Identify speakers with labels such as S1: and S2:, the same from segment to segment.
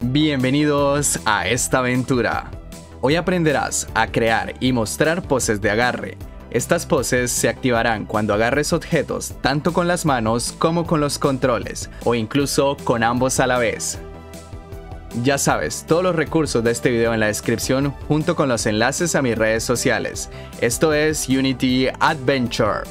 S1: Bienvenidos a esta aventura. Hoy aprenderás a crear y mostrar poses de agarre. Estas poses se activarán cuando agarres objetos tanto con las manos como con los controles o incluso con ambos a la vez. Ya sabes, todos los recursos de este video en la descripción junto con los enlaces a mis redes sociales. Esto es Unity Adventure.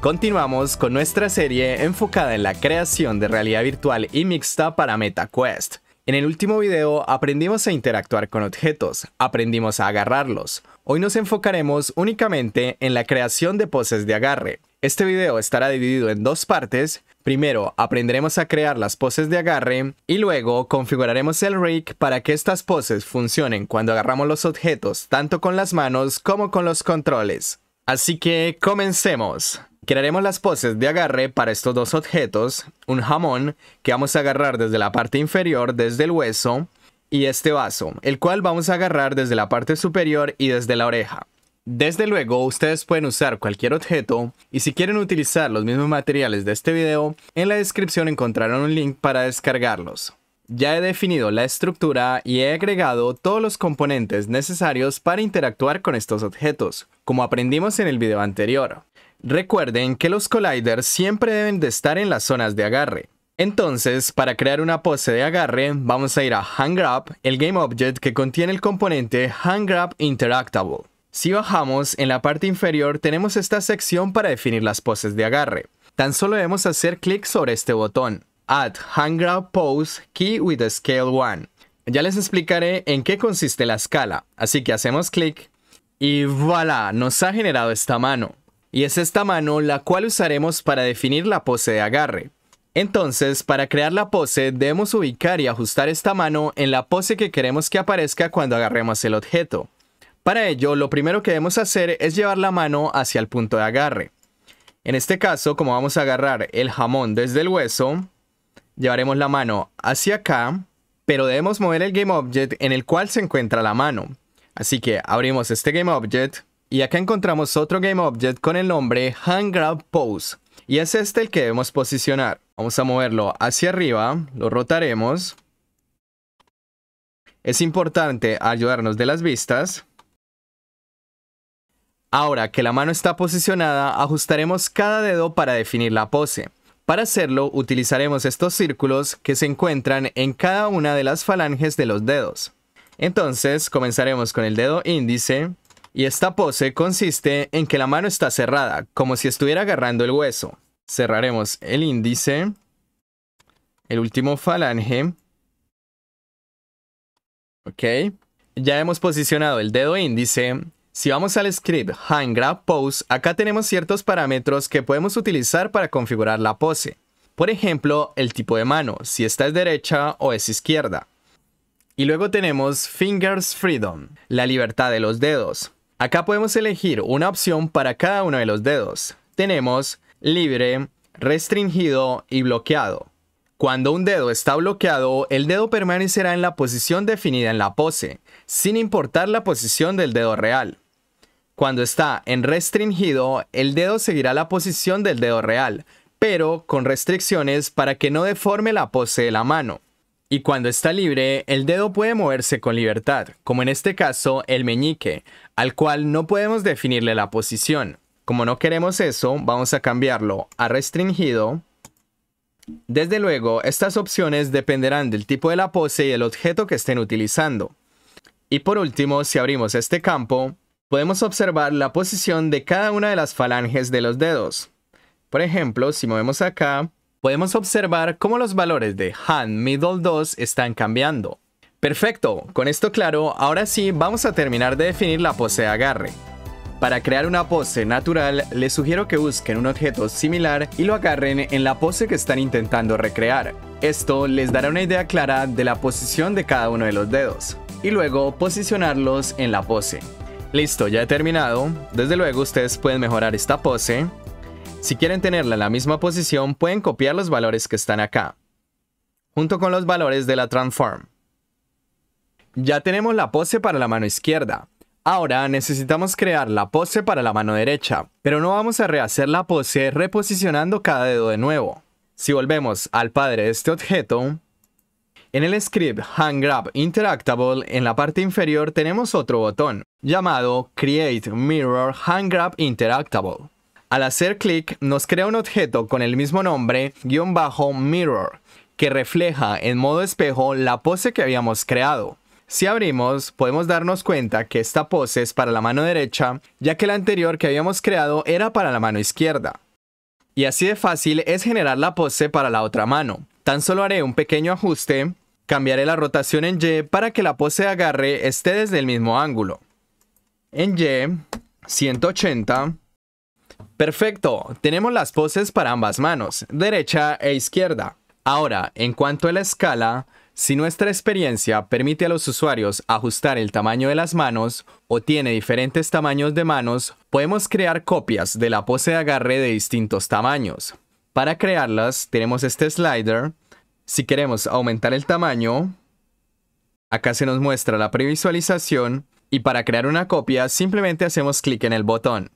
S1: Continuamos con nuestra serie enfocada en la creación de realidad virtual y mixta para MetaQuest. En el último video aprendimos a interactuar con objetos, aprendimos a agarrarlos. Hoy nos enfocaremos únicamente en la creación de poses de agarre. Este video estará dividido en dos partes. Primero aprenderemos a crear las poses de agarre y luego configuraremos el rig para que estas poses funcionen cuando agarramos los objetos tanto con las manos como con los controles. Así que comencemos. Crearemos las poses de agarre para estos dos objetos, un jamón que vamos a agarrar desde la parte inferior, desde el hueso, y este vaso, el cual vamos a agarrar desde la parte superior y desde la oreja. Desde luego, ustedes pueden usar cualquier objeto y si quieren utilizar los mismos materiales de este video, en la descripción encontrarán un link para descargarlos. Ya he definido la estructura y he agregado todos los componentes necesarios para interactuar con estos objetos, como aprendimos en el video anterior. Recuerden que los colliders siempre deben de estar en las zonas de agarre. Entonces, para crear una pose de agarre, vamos a ir a HandGrab, el GameObject que contiene el componente HandGrab Interactable. Si bajamos, en la parte inferior tenemos esta sección para definir las poses de agarre. Tan solo debemos hacer clic sobre este botón. Add HandGrab Pose Key with Scale 1. Ya les explicaré en qué consiste la escala, así que hacemos clic y voilà, nos ha generado esta mano y es esta mano la cual usaremos para definir la pose de agarre. Entonces, para crear la pose, debemos ubicar y ajustar esta mano en la pose que queremos que aparezca cuando agarremos el objeto. Para ello, lo primero que debemos hacer es llevar la mano hacia el punto de agarre. En este caso, como vamos a agarrar el jamón desde el hueso, llevaremos la mano hacia acá, pero debemos mover el GameObject en el cual se encuentra la mano. Así que abrimos este GameObject, y acá encontramos otro GameObject con el nombre Grab Pose. Y es este el que debemos posicionar. Vamos a moverlo hacia arriba, lo rotaremos. Es importante ayudarnos de las vistas. Ahora que la mano está posicionada, ajustaremos cada dedo para definir la pose. Para hacerlo, utilizaremos estos círculos que se encuentran en cada una de las falanges de los dedos. Entonces, comenzaremos con el dedo índice, y esta pose consiste en que la mano está cerrada, como si estuviera agarrando el hueso. Cerraremos el índice, el último falange. Ok. Ya hemos posicionado el dedo índice. Si vamos al script Hand Grab Pose, acá tenemos ciertos parámetros que podemos utilizar para configurar la pose. Por ejemplo, el tipo de mano, si esta es derecha o es izquierda. Y luego tenemos Fingers Freedom, la libertad de los dedos. Acá podemos elegir una opción para cada uno de los dedos. Tenemos libre, restringido y bloqueado. Cuando un dedo está bloqueado, el dedo permanecerá en la posición definida en la pose, sin importar la posición del dedo real. Cuando está en restringido, el dedo seguirá la posición del dedo real, pero con restricciones para que no deforme la pose de la mano. Y cuando está libre, el dedo puede moverse con libertad, como en este caso el meñique, al cual no podemos definirle la posición. Como no queremos eso, vamos a cambiarlo a restringido. Desde luego, estas opciones dependerán del tipo de la pose y el objeto que estén utilizando. Y por último, si abrimos este campo, podemos observar la posición de cada una de las falanges de los dedos. Por ejemplo, si movemos acá, podemos observar cómo los valores de hand middle 2 están cambiando. Perfecto, con esto claro, ahora sí vamos a terminar de definir la pose de agarre. Para crear una pose natural, les sugiero que busquen un objeto similar y lo agarren en la pose que están intentando recrear. Esto les dará una idea clara de la posición de cada uno de los dedos, y luego posicionarlos en la pose. Listo, ya he terminado. Desde luego ustedes pueden mejorar esta pose. Si quieren tenerla en la misma posición, pueden copiar los valores que están acá, junto con los valores de la transform. Ya tenemos la pose para la mano izquierda. Ahora necesitamos crear la pose para la mano derecha, pero no vamos a rehacer la pose reposicionando cada dedo de nuevo. Si volvemos al padre de este objeto, en el script Hand Grab Interactable, en la parte inferior tenemos otro botón, llamado Create Mirror Hand Interactable. Al hacer clic, nos crea un objeto con el mismo nombre, guión bajo Mirror, que refleja en modo espejo la pose que habíamos creado. Si abrimos, podemos darnos cuenta que esta pose es para la mano derecha, ya que la anterior que habíamos creado era para la mano izquierda. Y así de fácil es generar la pose para la otra mano. Tan solo haré un pequeño ajuste, cambiaré la rotación en Y para que la pose de agarre esté desde el mismo ángulo. En Y, 180. Perfecto, tenemos las poses para ambas manos, derecha e izquierda. Ahora, en cuanto a la escala, si nuestra experiencia permite a los usuarios ajustar el tamaño de las manos o tiene diferentes tamaños de manos, podemos crear copias de la pose de agarre de distintos tamaños. Para crearlas tenemos este slider. Si queremos aumentar el tamaño, acá se nos muestra la previsualización y para crear una copia simplemente hacemos clic en el botón.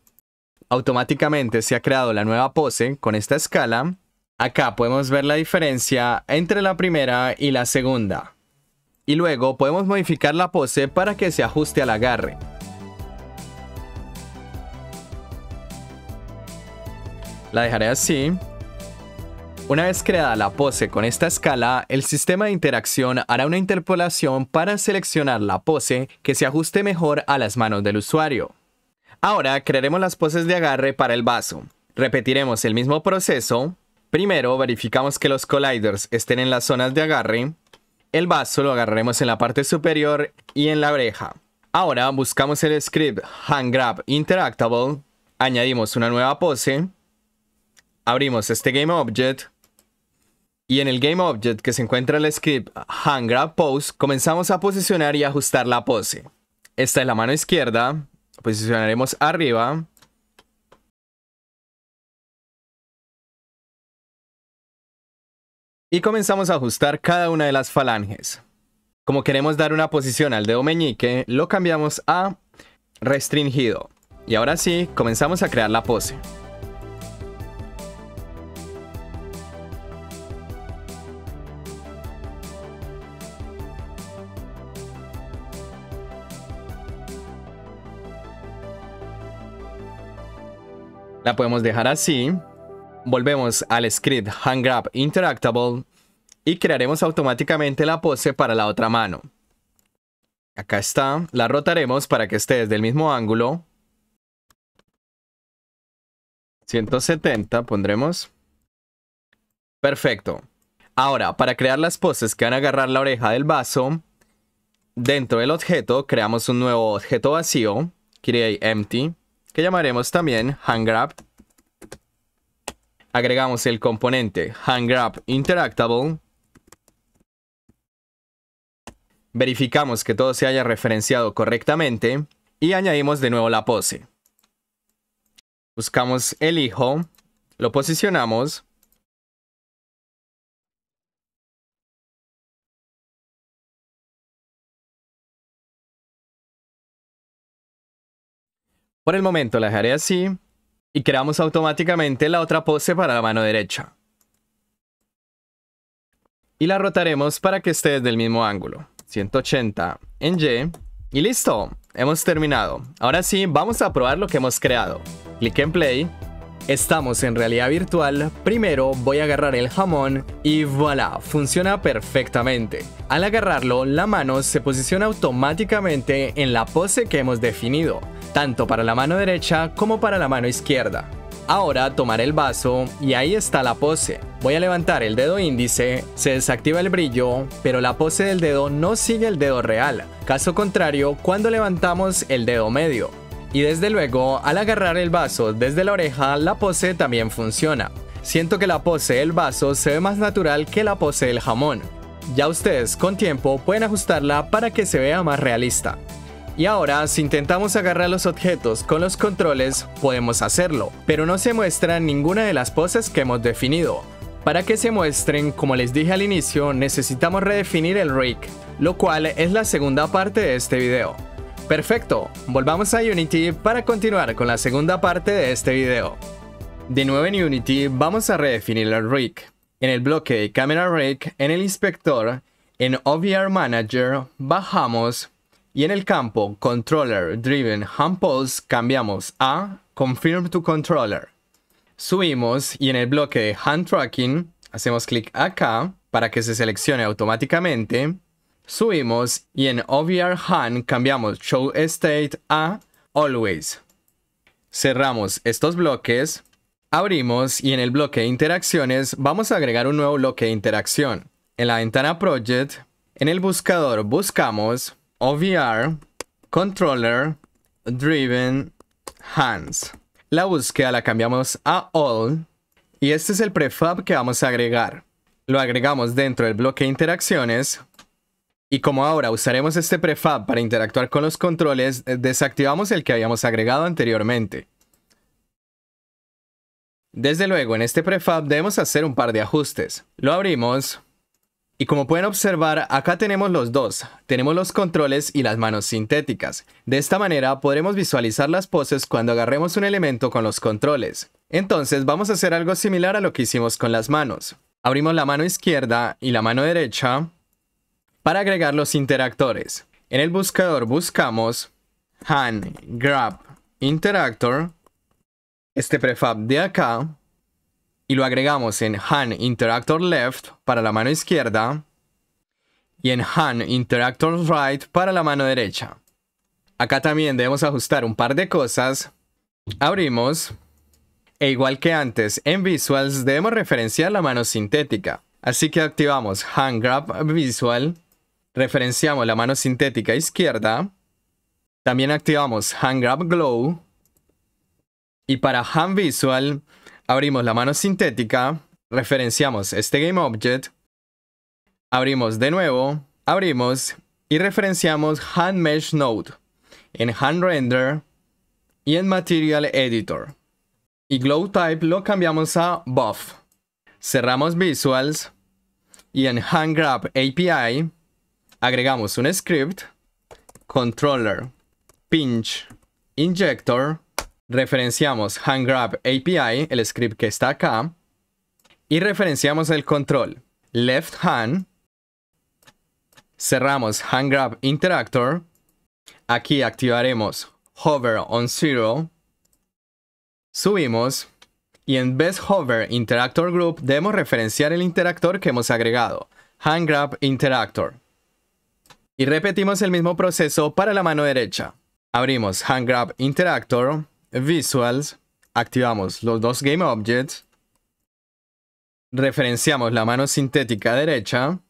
S1: Automáticamente se ha creado la nueva pose con esta escala Acá podemos ver la diferencia entre la primera y la segunda. Y luego podemos modificar la pose para que se ajuste al agarre. La dejaré así. Una vez creada la pose con esta escala, el sistema de interacción hará una interpolación para seleccionar la pose que se ajuste mejor a las manos del usuario. Ahora crearemos las poses de agarre para el vaso. Repetiremos el mismo proceso, Primero verificamos que los colliders estén en las zonas de agarre. El vaso lo agarraremos en la parte superior y en la oreja. Ahora buscamos el script Hand Grab Interactable. Añadimos una nueva pose. Abrimos este GameObject. Y en el GameObject que se encuentra el script Hand Grab Pose, comenzamos a posicionar y ajustar la pose. Esta es la mano izquierda. Posicionaremos arriba. y comenzamos a ajustar cada una de las falanges. Como queremos dar una posición al dedo meñique, lo cambiamos a restringido. Y ahora sí, comenzamos a crear la pose. La podemos dejar así Volvemos al script Hand Interactable y crearemos automáticamente la pose para la otra mano. Acá está, la rotaremos para que esté desde el mismo ángulo. 170 pondremos. Perfecto. Ahora, para crear las poses que van a agarrar la oreja del vaso, dentro del objeto creamos un nuevo objeto vacío, create empty, que llamaremos también hand agregamos el componente handGrab interactable. Verificamos que todo se haya referenciado correctamente y añadimos de nuevo la pose. Buscamos el hijo, lo posicionamos. Por el momento la dejaré así y creamos automáticamente la otra pose para la mano derecha. Y la rotaremos para que esté desde el mismo ángulo. 180 en Y. Y listo, hemos terminado. Ahora sí, vamos a probar lo que hemos creado. Clic en play. Estamos en realidad virtual, primero voy a agarrar el jamón y voilà, funciona perfectamente. Al agarrarlo, la mano se posiciona automáticamente en la pose que hemos definido tanto para la mano derecha como para la mano izquierda. Ahora tomar el vaso y ahí está la pose. Voy a levantar el dedo índice, se desactiva el brillo, pero la pose del dedo no sigue el dedo real, caso contrario cuando levantamos el dedo medio. Y desde luego, al agarrar el vaso desde la oreja, la pose también funciona. Siento que la pose del vaso se ve más natural que la pose del jamón. Ya ustedes con tiempo pueden ajustarla para que se vea más realista. Y ahora, si intentamos agarrar los objetos con los controles, podemos hacerlo, pero no se muestran ninguna de las poses que hemos definido. Para que se muestren, como les dije al inicio, necesitamos redefinir el rig, lo cual es la segunda parte de este video. Perfecto, volvamos a Unity para continuar con la segunda parte de este video. De nuevo en Unity vamos a redefinir el rig. En el bloque de Camera Rig, en el inspector, en OVR Manager, bajamos y en el campo Controller Driven Hand Pulse cambiamos a Confirm to Controller. Subimos y en el bloque Hand Tracking hacemos clic acá para que se seleccione automáticamente. Subimos y en OVR Hand cambiamos Show State a Always. Cerramos estos bloques, abrimos y en el bloque de interacciones vamos a agregar un nuevo bloque de interacción. En la ventana Project, en el buscador buscamos OVR Controller Driven Hands. La búsqueda la cambiamos a All y este es el prefab que vamos a agregar. Lo agregamos dentro del bloque interacciones y como ahora usaremos este prefab para interactuar con los controles, eh, desactivamos el que habíamos agregado anteriormente. Desde luego, en este prefab debemos hacer un par de ajustes. Lo abrimos y como pueden observar, acá tenemos los dos. Tenemos los controles y las manos sintéticas. De esta manera podremos visualizar las poses cuando agarremos un elemento con los controles. Entonces vamos a hacer algo similar a lo que hicimos con las manos. Abrimos la mano izquierda y la mano derecha para agregar los interactores. En el buscador buscamos hand grab interactor, este prefab de acá, y lo agregamos en Hand Interactor Left para la mano izquierda y en Hand Interactor Right para la mano derecha. Acá también debemos ajustar un par de cosas. Abrimos. E igual que antes en Visuals debemos referenciar la mano sintética. Así que activamos Hand Grab Visual. Referenciamos la mano sintética izquierda. También activamos Hand Grab Glow. Y para Hand Visual Abrimos la mano sintética, referenciamos este GameObject, abrimos de nuevo, abrimos y referenciamos Hand Mesh Node en Hand y en Material Editor. Y Glow Type lo cambiamos a Buff. Cerramos Visuals y en Hand Grab API agregamos un script, Controller, Pinch, Injector referenciamos handgrab API, el script que está acá, y referenciamos el control left hand, cerramos handgrab interactor, aquí activaremos hover on zero, subimos y en best hover interactor group debemos referenciar el interactor que hemos agregado, handgrab interactor. Y repetimos el mismo proceso para la mano derecha. Abrimos handgrab interactor, Visuals, activamos los dos Game Objects, referenciamos la mano sintética derecha,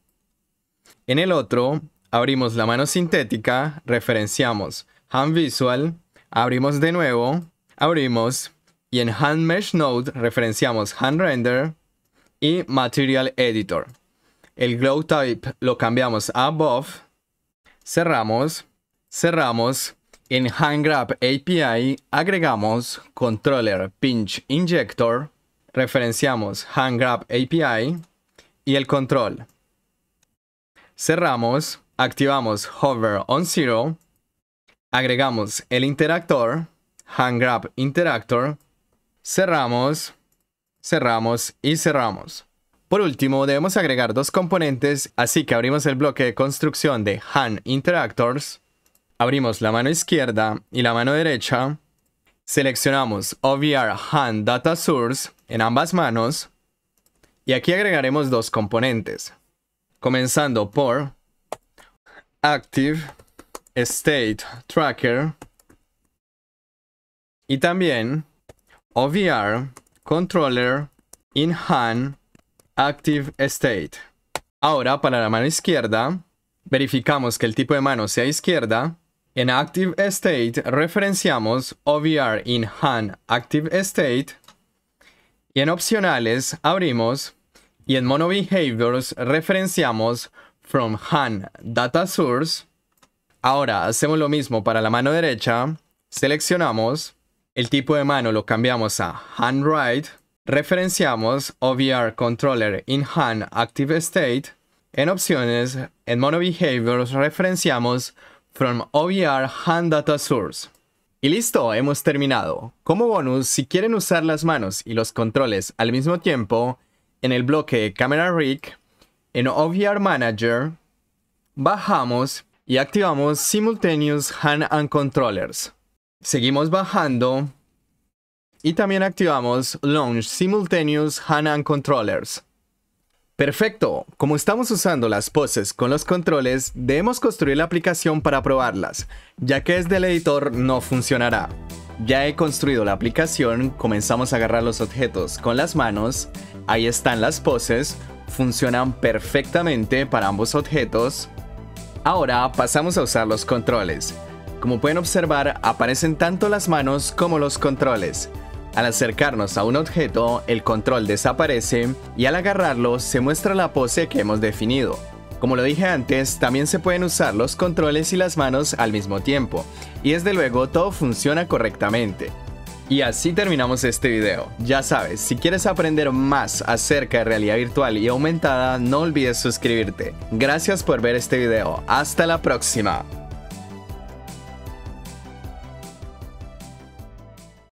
S1: en el otro abrimos la mano sintética, referenciamos Hand Visual, abrimos de nuevo, abrimos y en Hand Mesh Node referenciamos Hand Render y Material Editor. El Glow Type lo cambiamos a above, cerramos, cerramos, en HandGrab API agregamos controller pinch injector, referenciamos HandGrab API y el control. Cerramos, activamos hover on zero, agregamos el interactor, HandGrab interactor, cerramos, cerramos y cerramos. Por último, debemos agregar dos componentes, así que abrimos el bloque de construcción de hand Interactors abrimos la mano izquierda y la mano derecha, seleccionamos OVR Hand Data Source en ambas manos y aquí agregaremos dos componentes, comenzando por Active State Tracker y también OVR Controller in hand Active State. Ahora para la mano izquierda, verificamos que el tipo de mano sea izquierda en Active State referenciamos OVR in Han Active State y en opcionales abrimos y en Mono Behaviors referenciamos From Han Data Source. Ahora hacemos lo mismo para la mano derecha, seleccionamos, el tipo de mano lo cambiamos a Han Right, referenciamos OVR Controller in Han Active State, en opciones, en Mono Behaviors referenciamos from ovr Hand Data Source. Y listo, hemos terminado. Como bonus, si quieren usar las manos y los controles al mismo tiempo, en el bloque Camera Rig, en OVR Manager, bajamos y activamos Simultaneous Hand and Controllers. Seguimos bajando y también activamos Launch Simultaneous Hand and Controllers. Perfecto, como estamos usando las poses con los controles, debemos construir la aplicación para probarlas, ya que desde el editor no funcionará. Ya he construido la aplicación, comenzamos a agarrar los objetos con las manos, ahí están las poses, funcionan perfectamente para ambos objetos. Ahora pasamos a usar los controles. Como pueden observar, aparecen tanto las manos como los controles. Al acercarnos a un objeto, el control desaparece y al agarrarlo se muestra la pose que hemos definido. Como lo dije antes, también se pueden usar los controles y las manos al mismo tiempo, y desde luego todo funciona correctamente. Y así terminamos este video. Ya sabes, si quieres aprender más acerca de realidad virtual y aumentada, no olvides suscribirte. Gracias por ver este video. Hasta la próxima.